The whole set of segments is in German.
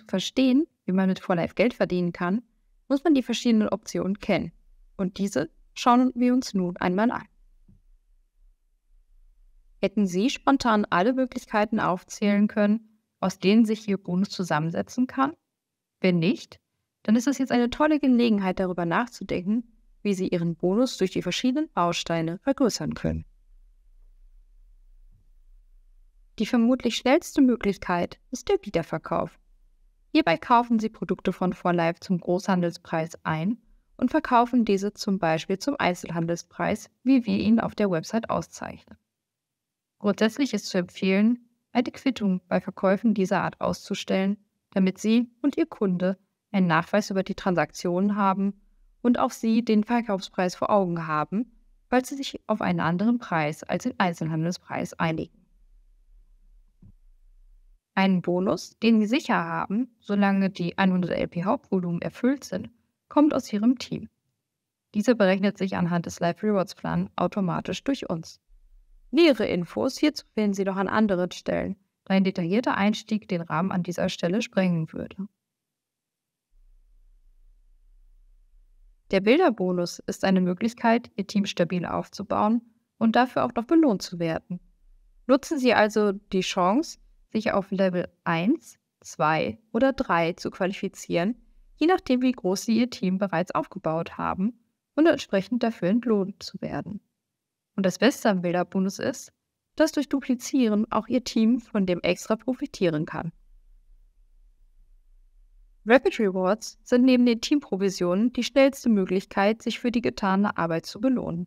zu verstehen, wie man mit Vorlife Geld verdienen kann, muss man die verschiedenen Optionen kennen. Und diese schauen wir uns nun einmal an. Hätten Sie spontan alle Möglichkeiten aufzählen können, aus denen sich Ihr Bonus zusammensetzen kann? Wenn nicht, dann ist das jetzt eine tolle Gelegenheit, darüber nachzudenken, wie Sie Ihren Bonus durch die verschiedenen Bausteine vergrößern können. Die vermutlich schnellste Möglichkeit ist der Wiederverkauf. Hierbei kaufen sie Produkte von For zum Großhandelspreis ein und verkaufen diese zum Beispiel zum Einzelhandelspreis, wie wir ihn auf der Website auszeichnen. Grundsätzlich ist zu empfehlen, eine Quittung bei Verkäufen dieser Art auszustellen, damit Sie und Ihr Kunde einen Nachweis über die Transaktionen haben und auch Sie den Verkaufspreis vor Augen haben, falls Sie sich auf einen anderen Preis als den Einzelhandelspreis einigen. Einen Bonus, den sie sicher haben, solange die 100 LP-Hauptvolumen erfüllt sind, kommt aus ihrem Team. Dieser berechnet sich anhand des Live Rewards Plan automatisch durch uns. Nähere Infos hierzu finden Sie noch an anderen Stellen, da ein detaillierter Einstieg den Rahmen an dieser Stelle sprengen würde. Der Bilderbonus ist eine Möglichkeit, Ihr Team stabil aufzubauen und dafür auch noch belohnt zu werden. Nutzen Sie also die Chance, sich auf Level 1, 2 oder 3 zu qualifizieren, je nachdem, wie groß sie ihr Team bereits aufgebaut haben und entsprechend dafür entlohnt zu werden. Und das Beste am Bilderbonus ist, dass durch Duplizieren auch ihr Team von dem extra profitieren kann. Rapid Rewards sind neben den Teamprovisionen die schnellste Möglichkeit, sich für die getane Arbeit zu belohnen.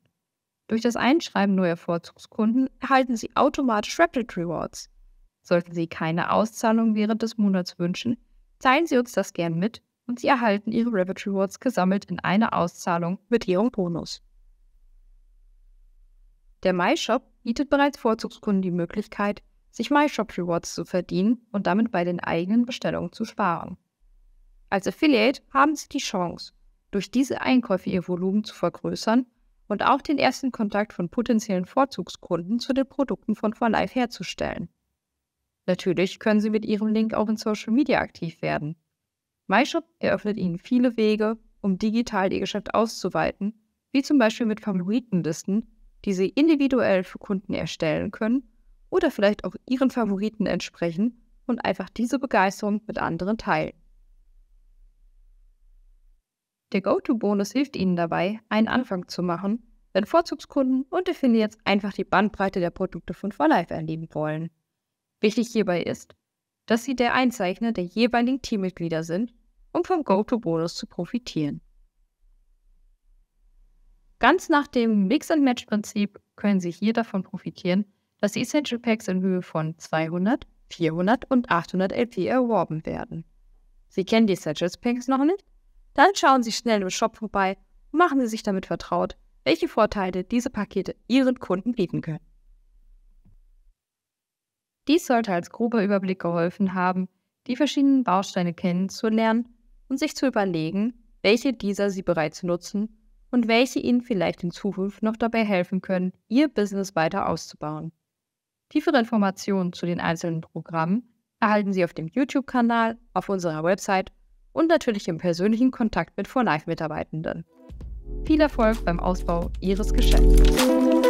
Durch das Einschreiben neuer Vorzugskunden erhalten Sie automatisch Rapid Rewards, Sollten Sie keine Auszahlung während des Monats wünschen, teilen Sie uns das gern mit und Sie erhalten Ihre Revit Rewards gesammelt in einer Auszahlung mit Ihrem Bonus. Der MyShop bietet bereits Vorzugskunden die Möglichkeit, sich MyShop Rewards zu verdienen und damit bei den eigenen Bestellungen zu sparen. Als Affiliate haben Sie die Chance, durch diese Einkäufe Ihr Volumen zu vergrößern und auch den ersten Kontakt von potenziellen Vorzugskunden zu den Produkten von For Life herzustellen. Natürlich können Sie mit Ihrem Link auch in Social Media aktiv werden. MyShop eröffnet Ihnen viele Wege, um digital Ihr Geschäft auszuweiten, wie zum Beispiel mit Favoritenlisten, die Sie individuell für Kunden erstellen können oder vielleicht auch Ihren Favoriten entsprechen und einfach diese Begeisterung mit anderen teilen. Der Go-To-Bonus hilft Ihnen dabei, einen Anfang zu machen, wenn Vorzugskunden und Affiliates einfach die Bandbreite der Produkte von 4Life erleben wollen. Wichtig hierbei ist, dass Sie der Einzeichner der jeweiligen Teammitglieder sind, um vom GoTo-Bonus zu profitieren. Ganz nach dem Mix-and-Match-Prinzip können Sie hier davon profitieren, dass die Essential Packs in Höhe von 200, 400 und 800 LP erworben werden. Sie kennen die Essentials Packs noch nicht? Dann schauen Sie schnell im Shop vorbei und machen Sie sich damit vertraut, welche Vorteile diese Pakete Ihren Kunden bieten können. Dies sollte als grober Überblick geholfen haben, die verschiedenen Bausteine kennenzulernen und sich zu überlegen, welche dieser Sie bereits nutzen und welche Ihnen vielleicht in Zukunft noch dabei helfen können, Ihr Business weiter auszubauen. Tiefere Informationen zu den einzelnen Programmen erhalten Sie auf dem YouTube-Kanal, auf unserer Website und natürlich im persönlichen Kontakt mit For Life-Mitarbeitenden. Viel Erfolg beim Ausbau Ihres Geschäfts.